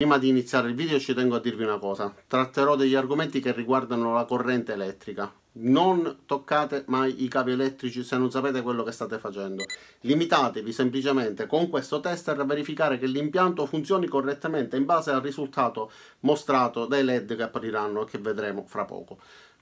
Prima di iniziare il video ci tengo a dirvi una cosa, tratterò degli argomenti che riguardano la corrente elettrica. Non toccate mai i cavi elettrici se non sapete quello che state facendo. Limitatevi semplicemente con questo tester a verificare che l'impianto funzioni correttamente in base al risultato mostrato dai led che appariranno e che vedremo fra poco.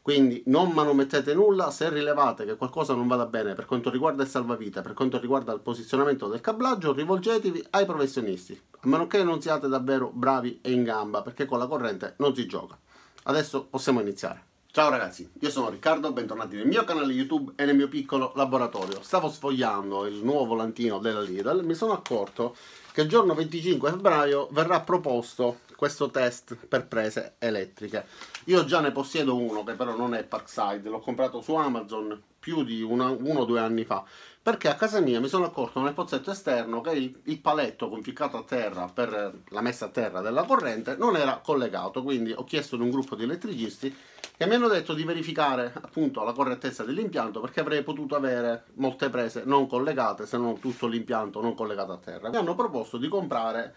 Quindi non manomettete nulla, se rilevate che qualcosa non vada bene per quanto riguarda il salvavita, per quanto riguarda il posizionamento del cablaggio, rivolgetevi ai professionisti, a meno che non siate davvero bravi e in gamba, perché con la corrente non si gioca. Adesso possiamo iniziare. Ciao ragazzi, io sono Riccardo, bentornati nel mio canale YouTube e nel mio piccolo laboratorio. Stavo sfogliando il nuovo volantino della Lidl, mi sono accorto che il giorno 25 febbraio verrà proposto questo test per prese elettriche. Io già ne possiedo uno che però non è Parkside, l'ho comprato su Amazon più di una, uno o due anni fa, perché a casa mia mi sono accorto nel pozzetto esterno che il, il paletto conficcato a terra per la messa a terra della corrente non era collegato, quindi ho chiesto ad un gruppo di elettricisti che mi hanno detto di verificare appunto la correttezza dell'impianto perché avrei potuto avere molte prese non collegate se non tutto l'impianto non collegato a terra. Mi hanno proposto proposto di comprare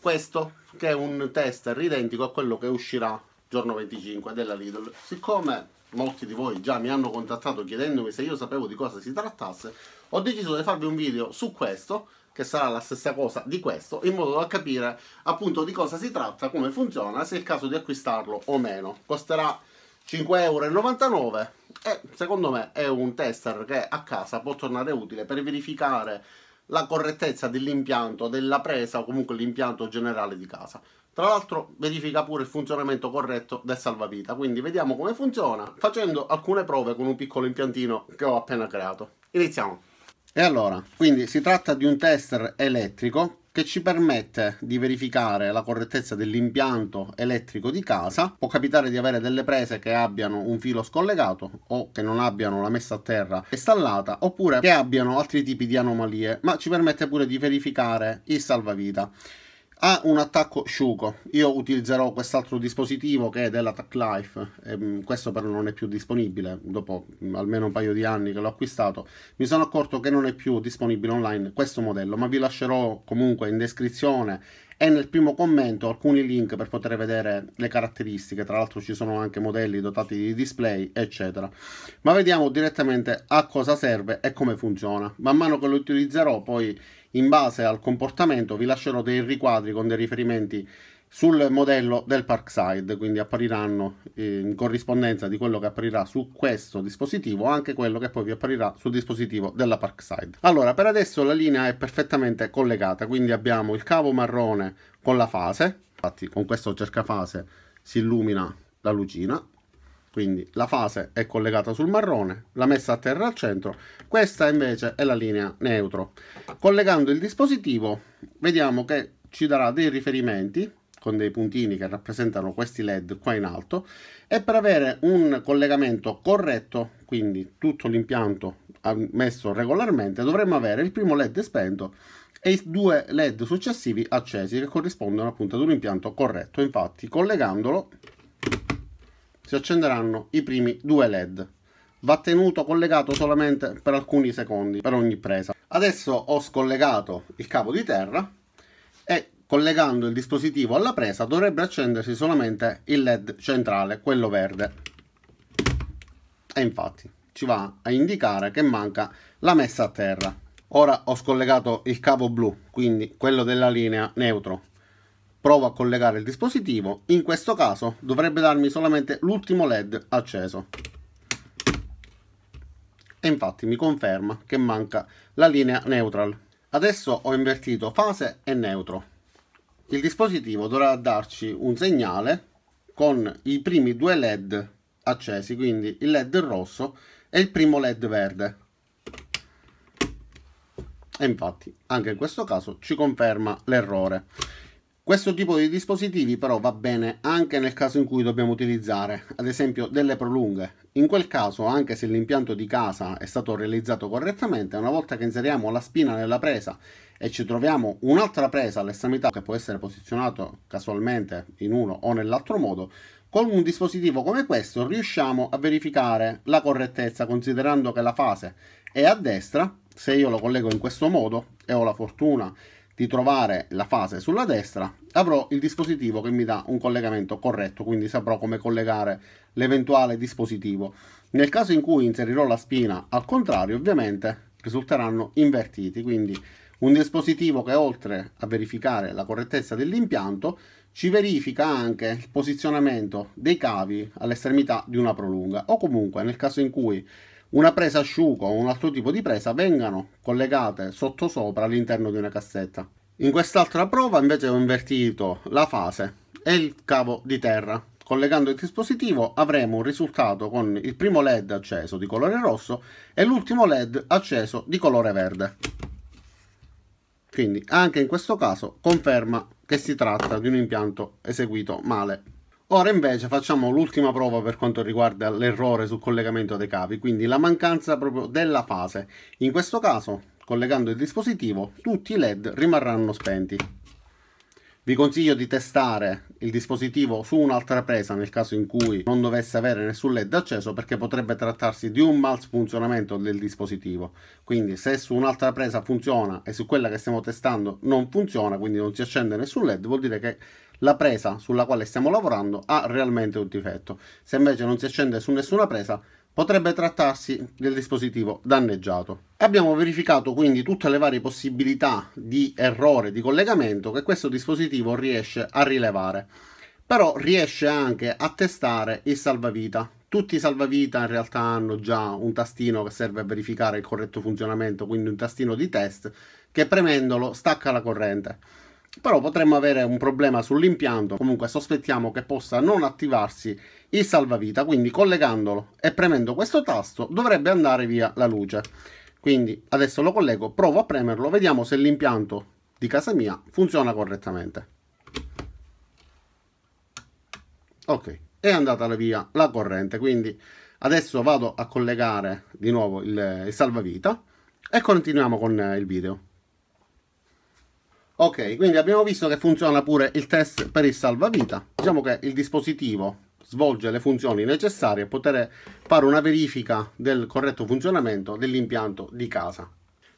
questo, che è un tester identico a quello che uscirà giorno 25 della Lidl. Siccome molti di voi già mi hanno contattato chiedendomi se io sapevo di cosa si trattasse, ho deciso di farvi un video su questo, che sarà la stessa cosa di questo, in modo da capire appunto di cosa si tratta, come funziona, se è il caso di acquistarlo o meno. Costerà 5,99€ e secondo me è un tester che a casa può tornare utile per verificare la correttezza dell'impianto, della presa o comunque l'impianto generale di casa. Tra l'altro verifica pure il funzionamento corretto del salvavita, quindi vediamo come funziona facendo alcune prove con un piccolo impiantino che ho appena creato. Iniziamo! E allora, quindi si tratta di un tester elettrico che ci permette di verificare la correttezza dell'impianto elettrico di casa. Può capitare di avere delle prese che abbiano un filo scollegato o che non abbiano la messa a terra installata oppure che abbiano altri tipi di anomalie, ma ci permette pure di verificare il salvavita ha un attacco sciuco. Io utilizzerò quest'altro dispositivo che è dell'Attack Life, ehm, questo però non è più disponibile dopo mm, almeno un paio di anni che l'ho acquistato. Mi sono accorto che non è più disponibile online questo modello, ma vi lascerò comunque in descrizione e nel primo commento alcuni link per poter vedere le caratteristiche, tra l'altro ci sono anche modelli dotati di display eccetera. Ma vediamo direttamente a cosa serve e come funziona. Man mano che lo utilizzerò poi in base al comportamento vi lascerò dei riquadri con dei riferimenti sul modello del Parkside, quindi appariranno eh, in corrispondenza di quello che apparirà su questo dispositivo anche quello che poi vi apparirà sul dispositivo della Parkside. Allora, per adesso la linea è perfettamente collegata, quindi abbiamo il cavo marrone con la fase, infatti con questo cercafase si illumina la lucina, quindi la fase è collegata sul marrone, la messa a terra al centro, questa invece è la linea neutro. Collegando il dispositivo vediamo che ci darà dei riferimenti con dei puntini che rappresentano questi led qua in alto e per avere un collegamento corretto quindi tutto l'impianto messo regolarmente dovremmo avere il primo led spento e i due led successivi accesi che corrispondono appunto ad un impianto corretto infatti collegandolo si accenderanno i primi due led va tenuto collegato solamente per alcuni secondi per ogni presa adesso ho scollegato il cavo di terra Collegando il dispositivo alla presa dovrebbe accendersi solamente il LED centrale, quello verde. E infatti ci va a indicare che manca la messa a terra. Ora ho scollegato il cavo blu, quindi quello della linea neutro. Provo a collegare il dispositivo, in questo caso dovrebbe darmi solamente l'ultimo LED acceso. E infatti mi conferma che manca la linea neutral. Adesso ho invertito fase e neutro il dispositivo dovrà darci un segnale con i primi due led accesi quindi il led rosso e il primo led verde e infatti anche in questo caso ci conferma l'errore questo tipo di dispositivi però va bene anche nel caso in cui dobbiamo utilizzare, ad esempio, delle prolunghe. In quel caso, anche se l'impianto di casa è stato realizzato correttamente, una volta che inseriamo la spina nella presa e ci troviamo un'altra presa all'estremità che può essere posizionato casualmente in uno o nell'altro modo, con un dispositivo come questo riusciamo a verificare la correttezza considerando che la fase è a destra, se io lo collego in questo modo e ho la fortuna di trovare la fase sulla destra, avrò il dispositivo che mi dà un collegamento corretto, quindi saprò come collegare l'eventuale dispositivo. Nel caso in cui inserirò la spina al contrario, ovviamente risulteranno invertiti, quindi un dispositivo che oltre a verificare la correttezza dell'impianto, ci verifica anche il posizionamento dei cavi all'estremità di una prolunga o comunque nel caso in cui una presa asciugo o un altro tipo di presa vengano collegate sottosopra all'interno di una cassetta. In quest'altra prova invece ho invertito la fase e il cavo di terra. Collegando il dispositivo avremo un risultato con il primo LED acceso di colore rosso e l'ultimo LED acceso di colore verde. Quindi anche in questo caso conferma che si tratta di un impianto eseguito male. Ora invece facciamo l'ultima prova per quanto riguarda l'errore sul collegamento dei cavi, quindi la mancanza proprio della fase. In questo caso, collegando il dispositivo, tutti i LED rimarranno spenti. Vi consiglio di testare il dispositivo su un'altra presa nel caso in cui non dovesse avere nessun LED acceso perché potrebbe trattarsi di un mal funzionamento del dispositivo. Quindi se su un'altra presa funziona e su quella che stiamo testando non funziona, quindi non si accende nessun LED, vuol dire che la presa sulla quale stiamo lavorando ha realmente un difetto. Se invece non si accende su nessuna presa, potrebbe trattarsi del dispositivo danneggiato. Abbiamo verificato quindi tutte le varie possibilità di errore di collegamento che questo dispositivo riesce a rilevare, però riesce anche a testare il salvavita. Tutti i salvavita in realtà hanno già un tastino che serve a verificare il corretto funzionamento, quindi un tastino di test che premendolo stacca la corrente però potremmo avere un problema sull'impianto, comunque sospettiamo che possa non attivarsi il salvavita, quindi collegandolo e premendo questo tasto dovrebbe andare via la luce. Quindi adesso lo collego, provo a premerlo, vediamo se l'impianto di casa mia funziona correttamente. Ok, è andata via la corrente, quindi adesso vado a collegare di nuovo il, il salvavita e continuiamo con il video ok quindi abbiamo visto che funziona pure il test per il salvavita diciamo che il dispositivo svolge le funzioni necessarie a poter fare una verifica del corretto funzionamento dell'impianto di casa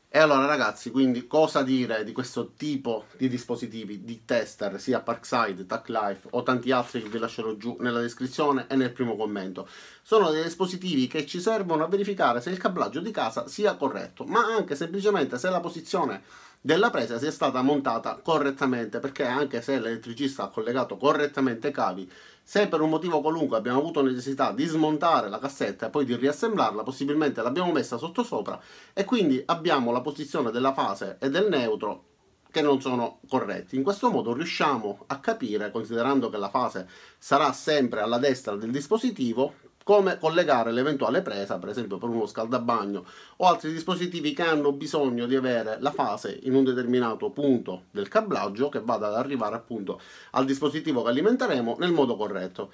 e allora ragazzi, quindi cosa dire di questo tipo di dispositivi, di tester, sia Parkside, TacLife o tanti altri che vi lascerò giù nella descrizione e nel primo commento. Sono dei dispositivi che ci servono a verificare se il cablaggio di casa sia corretto, ma anche semplicemente se la posizione della presa sia stata montata correttamente perché anche se l'elettricista ha collegato correttamente i cavi se per un motivo qualunque abbiamo avuto necessità di smontare la cassetta e poi di riassemblarla, possibilmente l'abbiamo messa sotto sopra e quindi abbiamo la posizione della fase e del neutro che non sono corretti. In questo modo riusciamo a capire, considerando che la fase sarà sempre alla destra del dispositivo, come collegare l'eventuale presa, per esempio per uno scaldabagno o altri dispositivi che hanno bisogno di avere la fase in un determinato punto del cablaggio che vada ad arrivare appunto al dispositivo che alimenteremo nel modo corretto.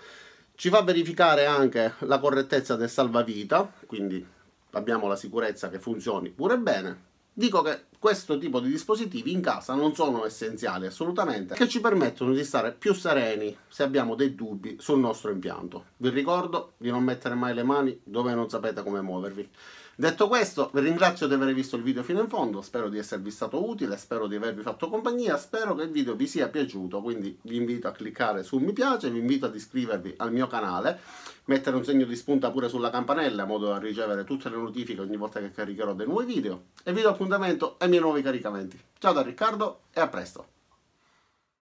Ci fa verificare anche la correttezza del salvavita, quindi abbiamo la sicurezza che funzioni pure bene Dico che questo tipo di dispositivi in casa non sono essenziali assolutamente, che ci permettono di stare più sereni se abbiamo dei dubbi sul nostro impianto. Vi ricordo di non mettere mai le mani dove non sapete come muovervi. Detto questo, vi ringrazio di aver visto il video fino in fondo, spero di esservi stato utile, spero di avervi fatto compagnia, spero che il video vi sia piaciuto, quindi vi invito a cliccare su mi piace, vi invito ad iscrivervi al mio canale, mettere un segno di spunta pure sulla campanella in modo da ricevere tutte le notifiche ogni volta che caricherò dei nuovi video e vi do appuntamento ai miei nuovi caricamenti. Ciao da Riccardo e a presto!